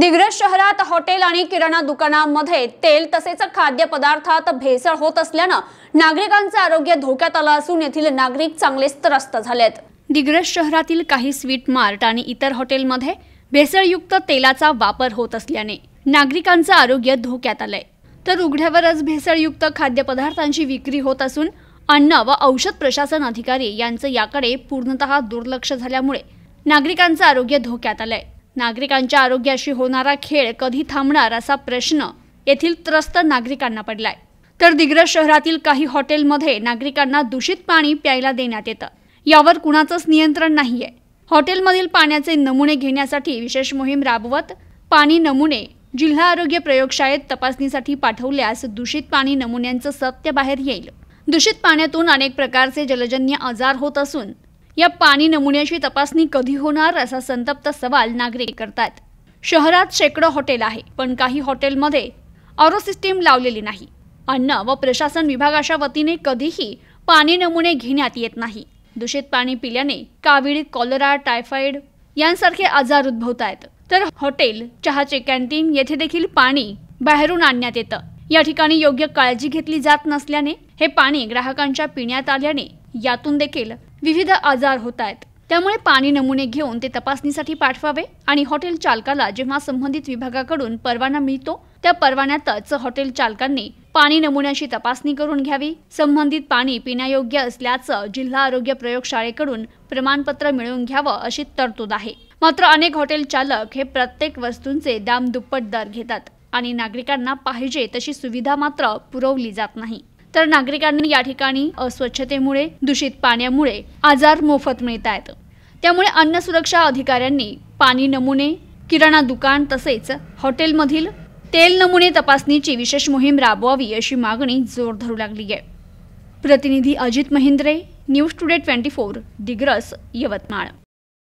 दिग्रस शहरात हॉटेल आणि किराणा दुकानांमध्ये तेल तसेच खाद्यपदार्थात भेसळ होत असल्यानं नागरिकांचे आरोग्य धोक्यात आलं असून येथील नागरिक चांगलेच त्रस्त झालेत दिग्रस शहरातील काही स्वीट मार्ट आणि इतर हॉटेलमध्ये भेसळयुक्त तेलाचा वापर होत असल्याने नागरिकांचं आरोग्य धोक्यात आलंय तर उघड्यावरच भेसळयुक्त खाद्यपदार्थांची विक्री होत असून अन्न व औषध प्रशासन अधिकारी यांचं याकडे पूर्णतः दुर्लक्ष झाल्यामुळे नागरिकांचं आरोग्य धोक्यात आलंय नागरिकांच्या आरोग्याशी होणारा खेळ कधी थांबणार असा प्रश्न येथील त्रस्त नागरिकांना पडलाय तर दिग्रस शहरातील काही हॉटेलमध्ये नागरिकांना दूषित पाणी प्यायला देण्यात येतं यावर कुणाचंच नियंत्रण नाहीये हॉटेलमधील पाण्याचे नमुने घेण्यासाठी विशेष मोहीम राबवत पाणी नमुने जिल्हा आरोग्य प्रयोगशाळेत तपासणीसाठी पाठवल्यास दूषित पाणी नमुन्यांचं सत्य बाहेर येईल दूषित पाण्यातून अनेक प्रकारचे जलजन्य आजार होत असून या पाणी नमुन्याची तपासणी कधी होणार असा संतप्त सवाल नागरिक करतात शहरात शेकडो हॉटेल आहे पण काही हॉटेलमध्ये ऑरो सिस्टीम लावलेली नाही अन्न व प्रशासन विभागाच्या वतीने कधीही पाणी नमुने घेण्यात येत नाही दूषित पाणी पिल्याने कावीळ कॉलरा टायफॉइड यांसारखे आजार उद्भवत आहेत तर हॉटेल चहाचे कॅन्टीन येथे देखील पाणी बाहेरून आणण्यात येतं या ठिकाणी योग्य काळजी घेतली जात नसल्याने हे पाणी ग्राहकांच्या पिण्यात आल्याने यातून देखील विविध आजार होत आहेत त्यामुळे पाणी नमुने घेऊन ते तपासणीसाठी पाठवावे आणि हॉटेल चालकाला जेव्हा संबंधित विभागाकडून परवाना मिळतो त्या परवान्यातच हॉटेल चालकांनी पाणी नमुन्याची तपासणी करून घ्यावी संबंधित पाणी पिण्यायोग्य असल्याचं जिल्हा आरोग्य प्रयोगशाळेकडून प्रमाणपत्र मिळवून घ्यावं अशी तरतूद आहे मात्र अनेक हॉटेल चालक हे प्रत्येक वस्तूंचे दाम दुप्पट दर घेतात आणि नागरिकांना पाहिजे तशी सुविधा मात्र पुरवली जात नाही तर नागरिकांनी या ठिकाणी अस्वच्छतेमुळे दूषित पाण्यामुळे आजार मोफत मिळत आहेत त्यामुळे अन्न सुरक्षा अधिकाऱ्यांनी पाणी नमुने किराणा दुकान तसेच हॉटेलमधील तेल नमुने तपासणीची विशेष मोहीम राबवावी अशी मागणी जोर धरू लागली आहे प्रतिनिधी Ajit Mahindre news today twenty four Digras Yavatmal